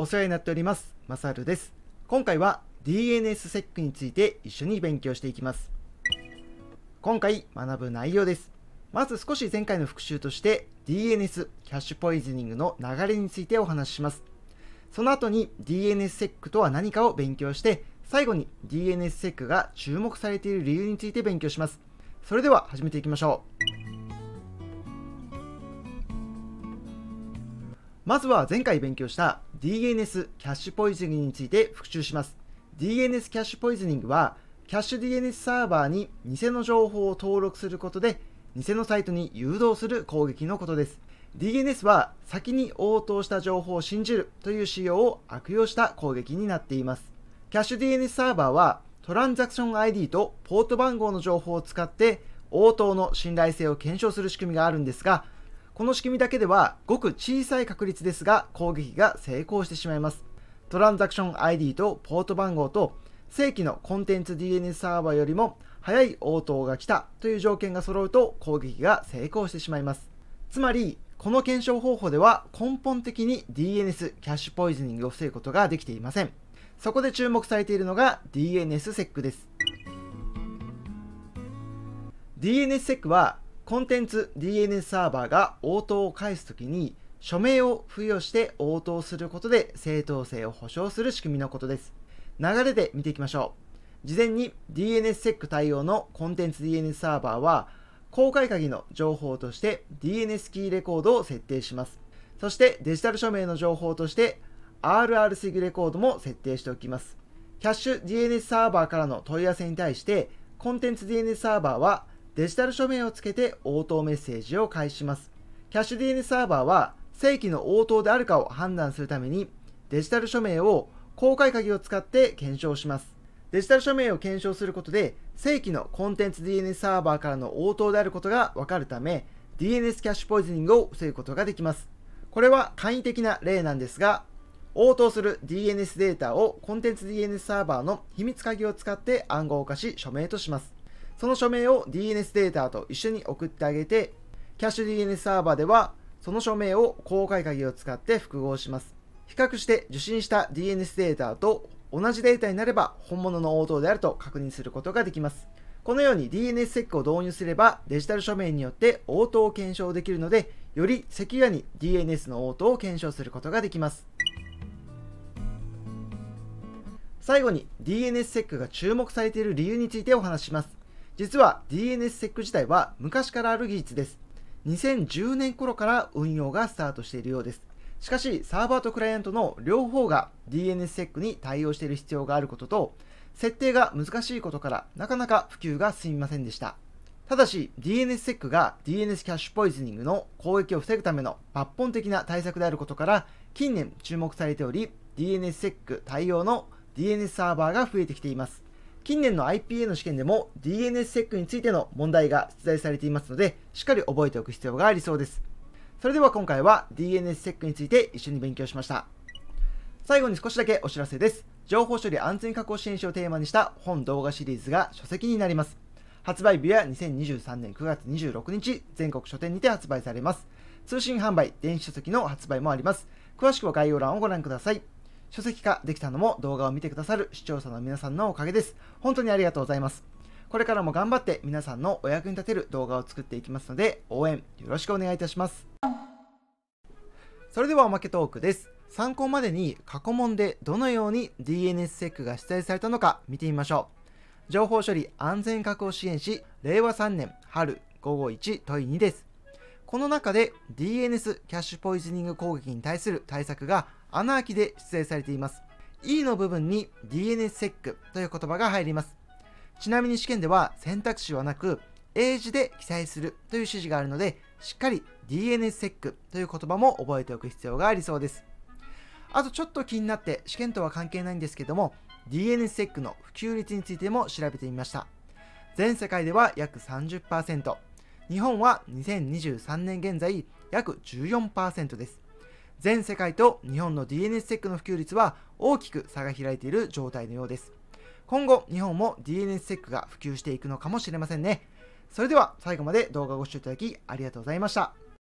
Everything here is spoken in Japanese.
お世話になっております。マサルです。今回は d n s セックについて一緒に勉強していきます。今回学ぶ内容です。まず少し前回の復習として DNS、キャッシュポイズニングの流れについてお話しします。その後に d n s セックとは何かを勉強して、最後に d n s セックが注目されている理由について勉強します。それでは始めていきましょう。まずは前回勉強した DNS キャッシュポイズニングについて復習します。DNS キャッシュポイズニングは、キャッシュ DNS サーバーに偽の情報を登録することで、偽のサイトに誘導する攻撃のことです。DNS は先に応答した情報を信じるという仕様を悪用した攻撃になっています。キャッシュ DNS サーバーはトランザクション ID とポート番号の情報を使って応答の信頼性を検証する仕組みがあるんですが、この仕組みだけではごく小さい確率ですが攻撃が成功してしまいますトランザクション ID とポート番号と正規のコンテンツ DNS サーバーよりも早い応答が来たという条件が揃うと攻撃が成功してしまいますつまりこの検証方法では根本的に DNS キャッシュポイズニングを防ぐことができていませんそこで注目されているのが DNSSEC です DNSSEC はコンテンツ DNS サーバーが応答を返すときに署名を付与して応答することで正当性を保証する仕組みのことです。流れで見ていきましょう。事前に DNSSEC 対応のコンテンツ DNS サーバーは公開鍵の情報として DNS キーレコードを設定します。そしてデジタル署名の情報として RRSIG レコードも設定しておきます。キャッシュ DNS サーバーからの問い合わせに対してコンテンツ DNS サーバーはデジタル署名をつけて応答メッセージを返します。キャッシュ DN サーバーは正規の応答であるかを判断するためにデジタル署名を公開鍵を使って検証します。デジタル署名を検証することで正規のコンテンツ DNS サーバーからの応答であることがわかるため DNS キャッシュポイズニングを防ぐことができます。これは簡易的な例なんですが応答する DNS データをコンテンツ DNS サーバーの秘密鍵を使って暗号化し署名とします。その署名を DNS データと一緒に送ってあげて、キャッシュ DNS サーバーでは、その署名を公開鍵を使って複合します。比較して受信した DNS データと同じデータになれば本物の応答であると確認することができます。このように DNSSEC を導入すればデジタル署名によって応答を検証できるので、よりセキュアに DNS の応答を検証することができます。最後に DNSSEC が注目されている理由についてお話します。実は DNSSEC 自体は昔からある技術です。2010年頃から運用がスタートしているようです。しかし、サーバーとクライアントの両方が DNSSEC に対応している必要があることと、設定が難しいことからなかなか普及が進みませんでした。ただし、DNSSEC が DNS キャッシュポイズニングの攻撃を防ぐための抜本的な対策であることから、近年注目されており、DNSSEC 対応の DNS サーバーが増えてきています。近年の IPA の試験でも d n s ェックについての問題が出題されていますので、しっかり覚えておく必要がありそうです。それでは今回は d n s ェックについて一緒に勉強しました。最後に少しだけお知らせです。情報処理安全確保支援書をテーマにした本動画シリーズが書籍になります。発売日は2023年9月26日、全国書店にて発売されます。通信販売、電子書籍の発売もあります。詳しくは概要欄をご覧ください。書籍化できたのも動画を見てくださる視聴者の皆さんのおかげです。本当にありがとうございます。これからも頑張って皆さんのお役に立てる動画を作っていきますので、応援よろしくお願いいたします。それではおまけトークです。参考までに過去問でどのように DNSSEC が指定されたのか見てみましょう。情報処理安全確保支援士、令和3年春午後1問い2です。この中で DNS キャッシュポイズニング攻撃に対する対策が穴あきで出題されています E の部分に DNSSEC という言葉が入りますちなみに試験では選択肢はなく英字で記載するという指示があるのでしっかり DNSSEC という言葉も覚えておく必要がありそうですあとちょっと気になって試験とは関係ないんですけども DNSSEC の普及率についても調べてみました全世界では約30%日本は2023年現在約14%です全世界と日本の DNS テックの普及率は大きく差が開いている状態のようです今後日本も DNS テックが普及していくのかもしれませんねそれでは最後まで動画をご視聴いただきありがとうございました